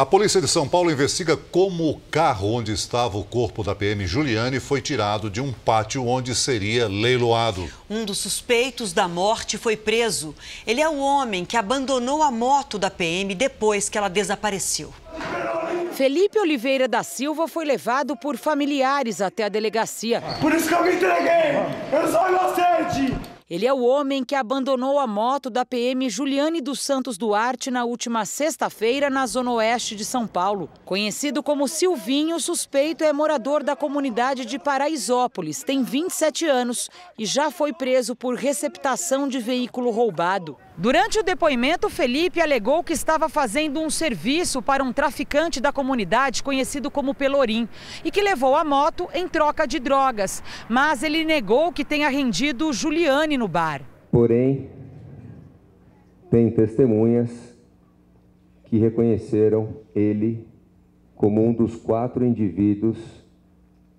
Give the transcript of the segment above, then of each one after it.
A polícia de São Paulo investiga como o carro onde estava o corpo da PM Juliane foi tirado de um pátio onde seria leiloado. Um dos suspeitos da morte foi preso. Ele é o homem que abandonou a moto da PM depois que ela desapareceu. Felipe Oliveira da Silva foi levado por familiares até a delegacia. Por isso que eu me entreguei! Eu ele é o homem que abandonou a moto da PM Juliane dos Santos Duarte na última sexta-feira na Zona Oeste de São Paulo. Conhecido como Silvinho, o suspeito é morador da comunidade de Paraisópolis, tem 27 anos e já foi preso por receptação de veículo roubado. Durante o depoimento, Felipe alegou que estava fazendo um serviço para um traficante da comunidade conhecido como Pelorim e que levou a moto em troca de drogas, mas ele negou que tenha rendido Juliane no bar. Porém, tem testemunhas que reconheceram ele como um dos quatro indivíduos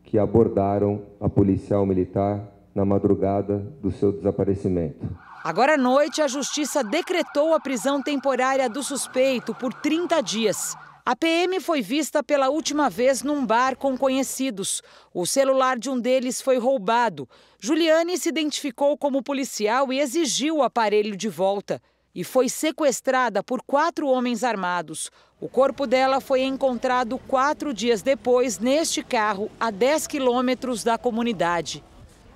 que abordaram a policial militar na madrugada do seu desaparecimento. Agora à noite, a justiça decretou a prisão temporária do suspeito por 30 dias. A PM foi vista pela última vez num bar com conhecidos. O celular de um deles foi roubado. Juliane se identificou como policial e exigiu o aparelho de volta. E foi sequestrada por quatro homens armados. O corpo dela foi encontrado quatro dias depois neste carro, a 10 quilômetros da comunidade.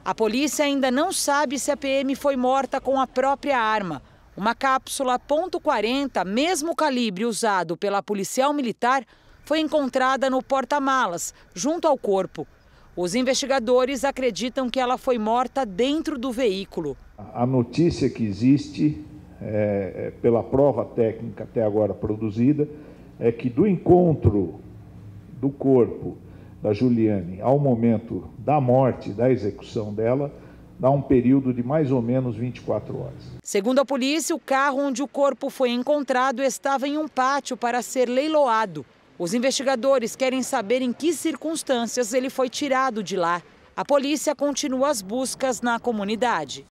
A polícia ainda não sabe se a PM foi morta com a própria arma. Uma cápsula .40, mesmo calibre usado pela policial militar, foi encontrada no porta-malas, junto ao corpo. Os investigadores acreditam que ela foi morta dentro do veículo. A notícia que existe, é, é pela prova técnica até agora produzida, é que do encontro do corpo da Juliane ao momento da morte, da execução dela, dá um período de mais ou menos 24 horas. Segundo a polícia, o carro onde o corpo foi encontrado estava em um pátio para ser leiloado. Os investigadores querem saber em que circunstâncias ele foi tirado de lá. A polícia continua as buscas na comunidade.